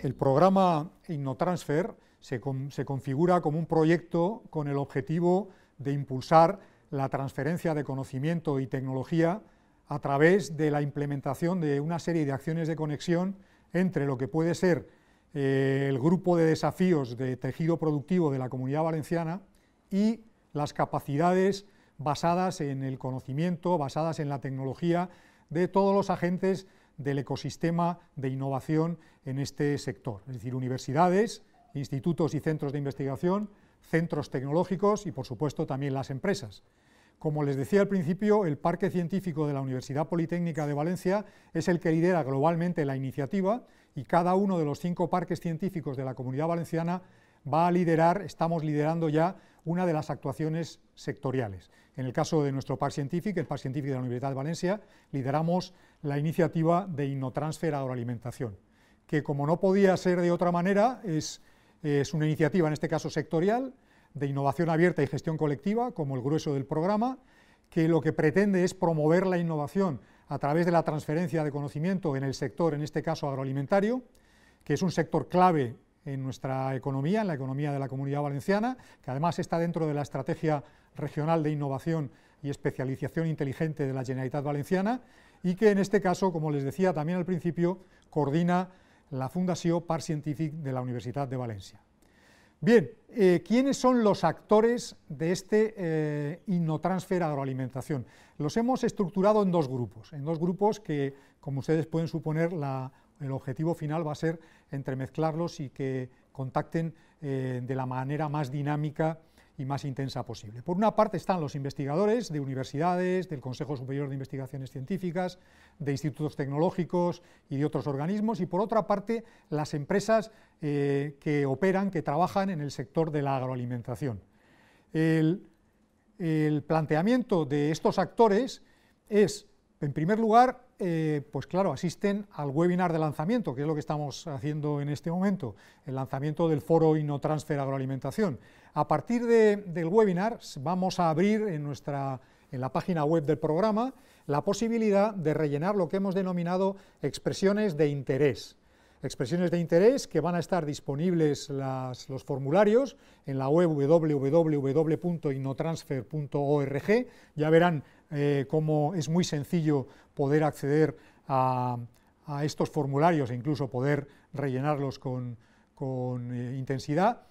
El programa Innotransfer se, se configura como un proyecto con el objetivo de impulsar la transferencia de conocimiento y tecnología a través de la implementación de una serie de acciones de conexión entre lo que puede ser eh, el grupo de desafíos de tejido productivo de la Comunidad Valenciana y las capacidades basadas en el conocimiento, basadas en la tecnología de todos los agentes del ecosistema de innovación en este sector, es decir, universidades, institutos y centros de investigación, centros tecnológicos y, por supuesto, también las empresas. Como les decía al principio, el Parque Científico de la Universidad Politécnica de Valencia es el que lidera globalmente la iniciativa y cada uno de los cinco parques científicos de la Comunidad Valenciana va a liderar, estamos liderando ya una de las actuaciones sectoriales. En el caso de nuestro Parc científico, el Parc científico de la Universidad de Valencia, lideramos la iniciativa de Innotransfer Agroalimentación, que como no podía ser de otra manera, es, es una iniciativa, en este caso sectorial, de innovación abierta y gestión colectiva, como el grueso del programa, que lo que pretende es promover la innovación a través de la transferencia de conocimiento en el sector, en este caso agroalimentario, que es un sector clave en nuestra economía, en la economía de la Comunidad Valenciana, que además está dentro de la Estrategia Regional de Innovación y Especialización Inteligente de la Generalitat Valenciana y que en este caso, como les decía también al principio, coordina la Fundación Par Scientific de la Universidad de Valencia. Bien, eh, ¿quiénes son los actores de este eh, Innotransfer Agroalimentación? Los hemos estructurado en dos grupos, en dos grupos que, como ustedes pueden suponer, la el objetivo final va a ser entremezclarlos y que contacten eh, de la manera más dinámica y más intensa posible. Por una parte están los investigadores de universidades, del Consejo Superior de Investigaciones Científicas, de institutos tecnológicos y de otros organismos, y por otra parte las empresas eh, que operan, que trabajan en el sector de la agroalimentación. el planteamiento de estos actores es, en primer lugar, eh, pues claro, asisten al webinar de lanzamiento, que es lo que estamos haciendo en este momento, el lanzamiento del foro Innotransfer Agroalimentación. A partir del webinar vamos a abrir en, nuestra, en la página web del programa la posibilidad de rellenar lo que hemos denominado expresiones de interés. Expresiones de interés que van a estar disponibles los formularios en la web www.innotransfer.org. Ya verán eh, cómo es muy sencillo poder acceder a, estos formularios e incluso poder rellenarlos con, eh, intensidad.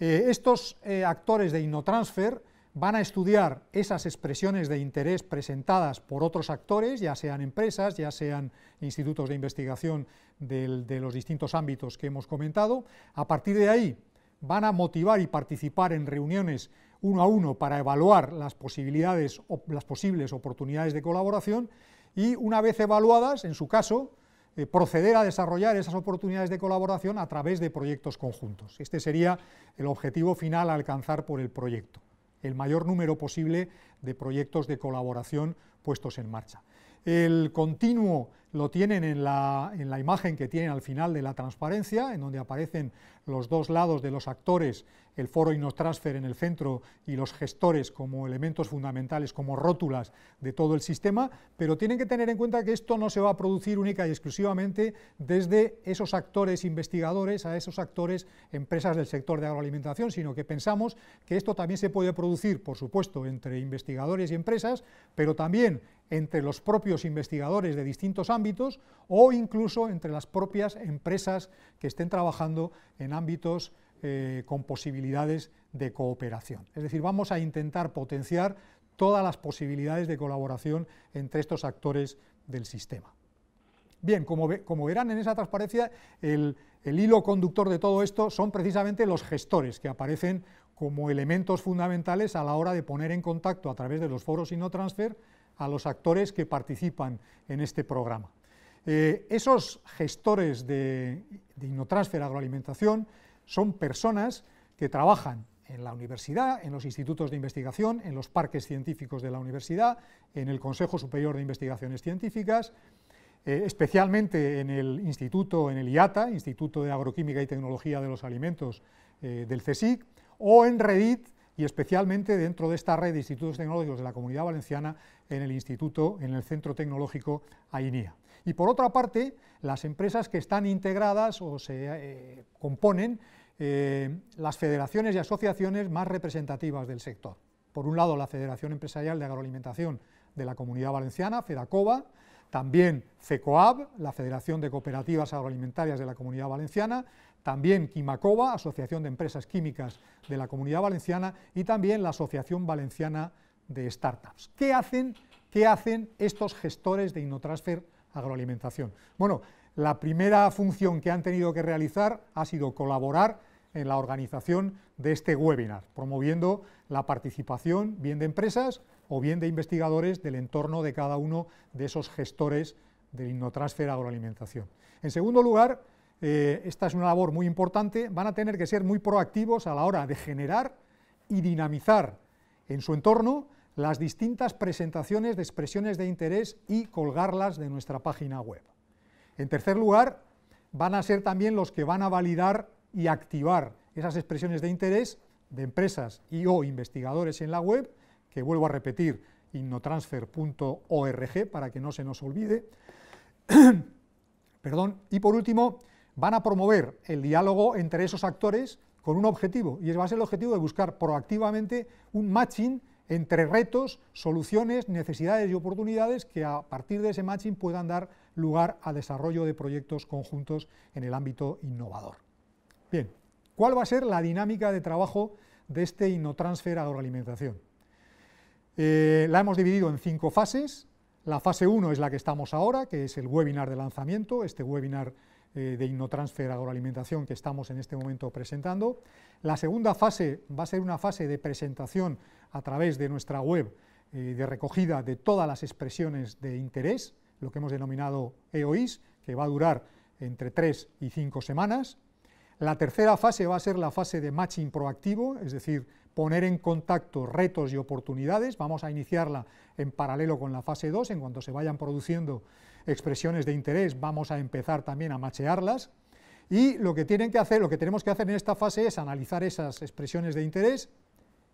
Eh, estos eh, actores de InnoTransfer van a estudiar esas expresiones de interés presentadas por otros actores, ya sean empresas, ya sean institutos de investigación de los distintos ámbitos que hemos comentado. A partir de ahí van a motivar y participar en reuniones uno a uno para evaluar las posibilidades o las posibles oportunidades de colaboración y una vez evaluadas, en su caso, eh, proceder a desarrollar esas oportunidades de colaboración a través de proyectos conjuntos. Este sería el objetivo final a alcanzar por el proyecto, el mayor número posible de proyectos de colaboración puestos en marcha. El continuo lo tienen en la, en la, imagen que tienen al final de la transparencia, en donde aparecen los dos lados de los actores, el foro transfer en el centro y los gestores como elementos fundamentales, como rótulas de todo el sistema, pero tienen que tener en cuenta que esto no se va a producir única y exclusivamente desde esos actores investigadores a esos actores empresas del sector de agroalimentación, sino que pensamos que esto también se puede producir, por supuesto, entre investigadores y empresas, pero también entre los propios investigadores de distintos ámbitos, o incluso entre las propias empresas que estén trabajando en ámbitos eh, con posibilidades de cooperación. Es decir, vamos a intentar potenciar todas las posibilidades de colaboración entre estos actores del sistema. Bien, como, verán en esa transparencia, el hilo conductor de todo esto son precisamente los gestores que aparecen como elementos fundamentales a la hora de poner en contacto a través de los foros y no transfer a los actores que participan en este programa. Eh, esos gestores de, de Agroalimentación son personas que trabajan en la universidad, en los institutos de investigación, en los parques científicos de la universidad, en el Consejo Superior de Investigaciones Científicas, eh, especialmente en el instituto, en el IATA, Instituto de Agroquímica y Tecnología de los Alimentos eh, del CSIC, o en Redit, y especialmente dentro de esta red de institutos tecnológicos de la Comunidad Valenciana en el Instituto, en el Centro Tecnológico AINIA. Y por otra parte, las empresas que están integradas o se eh, componen eh, las federaciones y asociaciones más representativas del sector. Por un lado, la Federación Empresarial de Agroalimentación de la Comunidad Valenciana, FEDACOBA también FECOAB, la Federación de Cooperativas Agroalimentarias de la Comunidad Valenciana, también Quimacova, Asociación de Empresas Químicas de la Comunidad Valenciana, y también la Asociación Valenciana de Startups. ¿Qué hacen, qué hacen estos gestores de Innotransfer Agroalimentación? Bueno, la primera función que han tenido que realizar ha sido colaborar en la organización de este webinar, promoviendo la participación bien de empresas o bien de investigadores del entorno de cada uno de esos gestores de Innotransfer Agroalimentación. En segundo lugar, eh, esta es una labor muy importante, van a tener que ser muy proactivos a la hora de generar y dinamizar en su entorno las distintas presentaciones de expresiones de interés y colgarlas de nuestra página web. En tercer lugar, van a ser también los que van a validar y activar esas expresiones de interés de empresas y o investigadores en la web, que vuelvo a repetir, innotransfer.org para que no se nos olvide. Perdón. Y por último, van a promover el diálogo entre esos actores con un objetivo, y va a ser el objetivo de buscar proactivamente un matching entre retos, soluciones, necesidades y oportunidades que a partir de ese matching puedan dar lugar a desarrollo de proyectos conjuntos en el ámbito innovador. Bien, ¿cuál va a ser la dinámica de trabajo de este Innotransfer Agroalimentación? Eh, la hemos dividido en cinco fases. La fase 1 es la que estamos ahora, que es el webinar de lanzamiento, este webinar eh, de Innotransfer Agroalimentación que estamos en este momento presentando. La segunda fase va a ser una fase de presentación a través de nuestra web eh, de recogida de todas las expresiones de interés, lo que hemos denominado EOIs, que va a durar entre tres y cinco semanas. La tercera fase va a ser la fase de matching proactivo, es decir, poner en contacto retos y oportunidades. Vamos a iniciarla en paralelo con la fase 2, en cuanto se vayan produciendo expresiones de interés, vamos a empezar también a machearlas, y lo que tienen que hacer, lo que tenemos que hacer en esta fase es analizar esas expresiones de interés,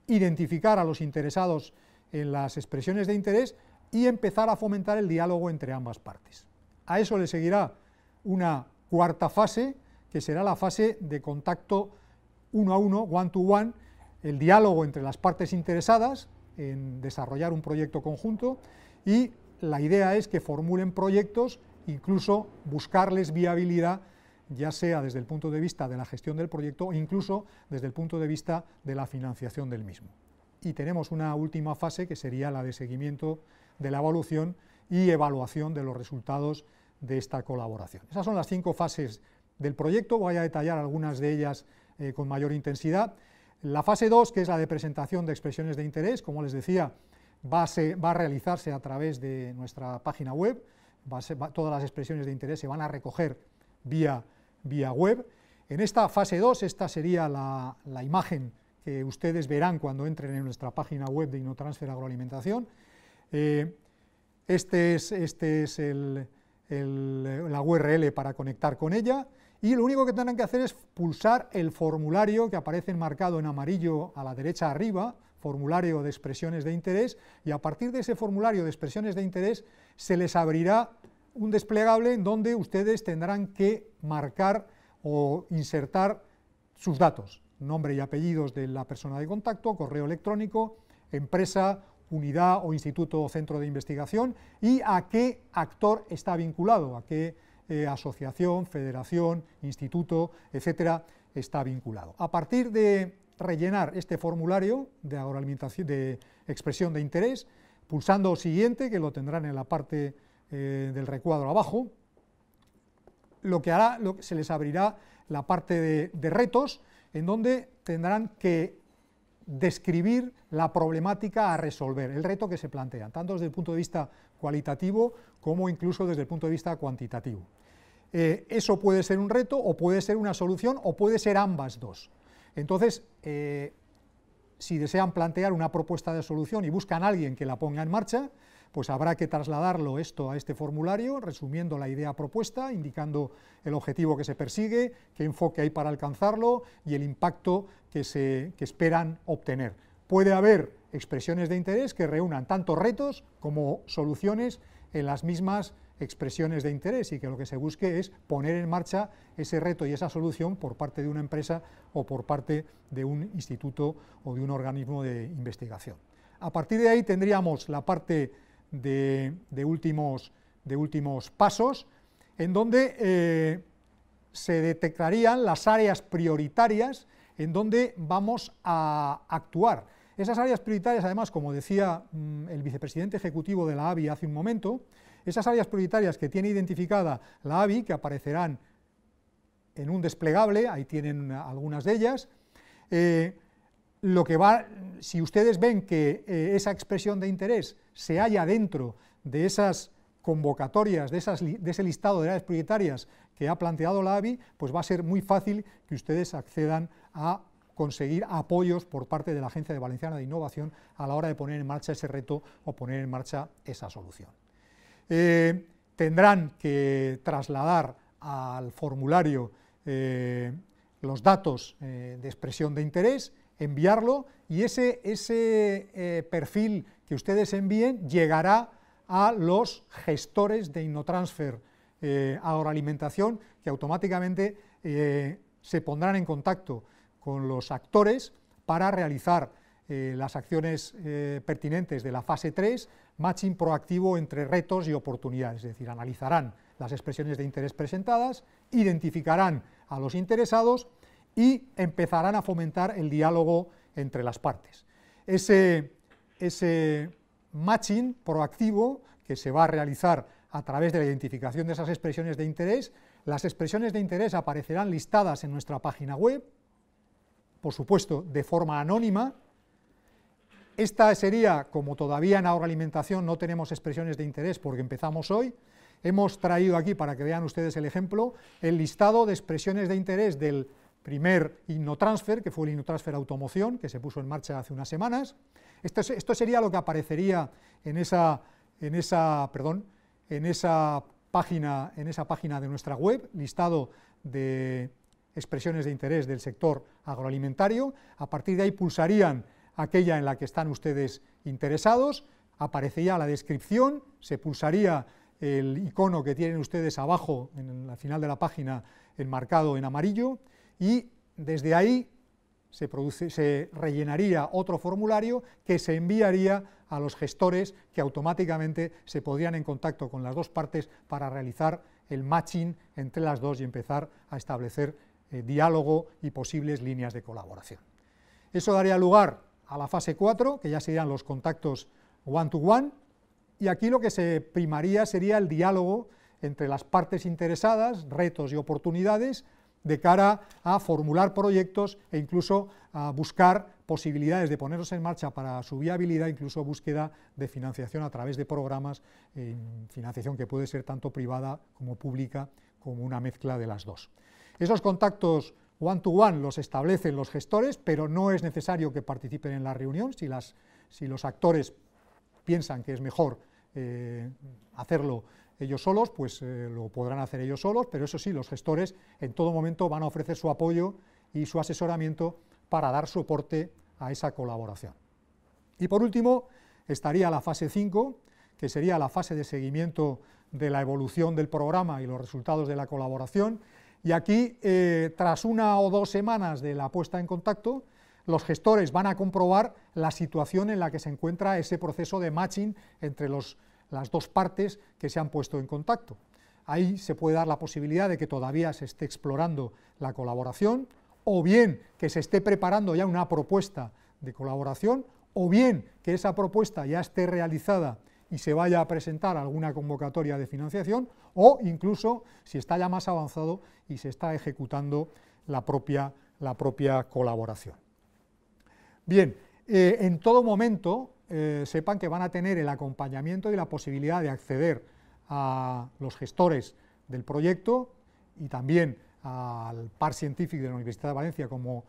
identificar a los interesados en las expresiones de interés y empezar a fomentar el diálogo entre ambas partes. A eso le seguirá una cuarta fase, que será la fase de contacto uno a uno, one to one, el diálogo entre las partes interesadas en desarrollar un proyecto conjunto y la idea es que formulen proyectos, incluso buscarles viabilidad, ya sea desde el punto de vista de la gestión del proyecto o incluso desde el punto de vista de la financiación del mismo. Y tenemos una última fase que sería la de seguimiento de la evolución y evaluación de los resultados de esta colaboración. Esas son las cinco fases del proyecto, voy a detallar algunas de ellas eh, con mayor intensidad. La fase 2, que es la de presentación de expresiones de interés, como les decía, va a, realizarse a través de nuestra página web, todas las expresiones de interés se van a recoger vía, vía web. En esta fase 2, esta sería la, imagen que ustedes verán cuando entren en nuestra página web de InnoTransfer Agroalimentación. Eh, este es, este es la URL para conectar con ella y lo único que tendrán que hacer es pulsar el formulario que aparece enmarcado en amarillo a la derecha arriba formulario de expresiones de interés y a partir de ese formulario de expresiones de interés se les abrirá un desplegable en donde ustedes tendrán que marcar o insertar sus datos, nombre y apellidos de la persona de contacto, correo electrónico, empresa, unidad o instituto o centro de investigación y a qué actor está vinculado, a qué eh, asociación, federación, instituto, etcétera, está vinculado. A partir de rellenar este formulario de expresión de interés, pulsando siguiente, que lo tendrán en la parte eh, del recuadro abajo, lo que hará, se les abrirá la parte de, retos, en donde tendrán que describir la problemática a resolver, el reto que se plantea, tanto desde el punto de vista cualitativo como incluso desde el punto de vista cuantitativo. Eh, eso puede ser un reto o puede ser una solución o puede ser ambas dos. Entonces, eh, si desean plantear una propuesta de solución y buscan a alguien que la ponga en marcha, pues habrá que trasladarlo esto a este formulario, resumiendo la idea propuesta, indicando el objetivo que se persigue, qué enfoque hay para alcanzarlo y el impacto que, se, que esperan obtener. Puede haber expresiones de interés que reúnan tanto retos como soluciones en las mismas expresiones de interés y que lo que se busque es poner en marcha ese reto y esa solución por parte de una empresa o por parte de un instituto o de un organismo de investigación. A partir de ahí tendríamos la parte de, últimos, pasos, en donde eh, se detectarían las áreas prioritarias en donde vamos a actuar esas áreas prioritarias, además, como decía mm, el vicepresidente ejecutivo de la AVI hace un momento, esas áreas prioritarias que tiene identificada la AVI, que aparecerán en un desplegable, ahí tienen algunas de ellas, eh, lo que va, si ustedes ven que eh, esa expresión de interés se halla dentro de esas convocatorias, de, de ese listado de áreas prioritarias que ha planteado la AVI, pues va a ser muy fácil que ustedes accedan a conseguir apoyos por parte de la Agencia de Valenciana de Innovación a la hora de poner en marcha ese reto o poner en marcha esa solución. Eh, tendrán que trasladar al formulario eh, los datos eh, de expresión de interés, enviarlo y ese, ese perfil que ustedes envíen llegará a los gestores de Innotransfer agroalimentación que automáticamente se pondrán en contacto con los actores para realizar eh, las acciones eh, pertinentes de la fase 3, matching proactivo entre retos y oportunidades, es decir, analizarán las expresiones de interés presentadas, identificarán a los interesados y empezarán a fomentar el diálogo entre las partes. ese matching proactivo que se va a realizar a través de la identificación de esas expresiones de interés, las expresiones de interés aparecerán listadas en nuestra página web, por supuesto, de forma anónima. Esta sería, como todavía en agroalimentación no tenemos expresiones de interés porque empezamos hoy, hemos traído aquí, para que vean ustedes el ejemplo, el listado de expresiones de interés del primer Innotransfer, que fue el Innotransfer Automoción, que se puso en marcha hace unas semanas. Esto, esto sería lo que aparecería en esa, en esa, perdón, en esa, página, en esa página de nuestra web, listado de expresiones de interés del sector agroalimentario. A partir de ahí pulsarían aquella en la que están ustedes interesados, aparecería la descripción, se pulsaría el icono que tienen ustedes abajo, en la final de la página, enmarcado en amarillo, y desde ahí se, produce, se, rellenaría otro formulario que se enviaría a los gestores que automáticamente se podrían en contacto con las dos partes para realizar el matching entre las dos y empezar a establecer eh, diálogo y posibles líneas de colaboración. Eso daría lugar a la fase 4, que ya serían los contactos one-to-one, y aquí lo que se primaría sería el diálogo entre las partes interesadas, retos y oportunidades, de cara a formular proyectos e incluso a buscar posibilidades de ponerlos en marcha para su viabilidad, incluso búsqueda de financiación a través de programas, financiación que puede ser tanto privada como pública, como una mezcla de las dos. Esos contactos one-to-one los establecen los gestores, pero no es necesario que participen en la reunión si, los actores piensan que es mejor eh, hacerlo ellos solos, pues eh, lo podrán hacer ellos solos, pero eso sí, los gestores en todo momento van a ofrecer su apoyo y su asesoramiento para dar soporte a esa colaboración. Y por último, estaría la fase 5, que sería la fase de seguimiento de la evolución del programa y los resultados de la colaboración. Y aquí, eh, tras una o dos semanas de la puesta en contacto, los gestores van a comprobar la situación en la que se encuentra ese proceso de matching entre las dos partes que se han puesto en contacto. Ahí se puede dar la posibilidad de que todavía se esté explorando la colaboración, o bien que se esté preparando ya una propuesta de colaboración, o bien que esa propuesta ya esté realizada y se vaya a presentar alguna convocatoria de financiación o incluso si está ya más avanzado y se está ejecutando la propia, la propia colaboración. Bien, eh, en todo momento eh, sepan que van a tener el acompañamiento y la posibilidad de acceder a los gestores del proyecto y también al par científico de la Universidad de Valencia como,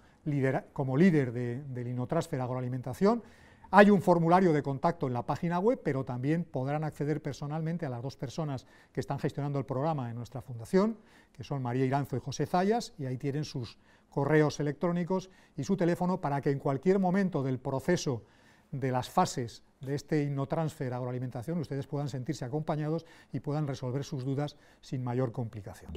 como líder de, del Inotransfer Agroalimentación hay un formulario de contacto en la página web, pero también podrán acceder personalmente a las dos personas que están gestionando el programa en nuestra fundación, que son María Iranzo y José Zayas, y ahí tienen sus correos electrónicos y su teléfono para que en cualquier momento del proceso de las fases de este Innotransfer Agroalimentación ustedes puedan sentirse acompañados y puedan resolver sus dudas sin mayor complicación.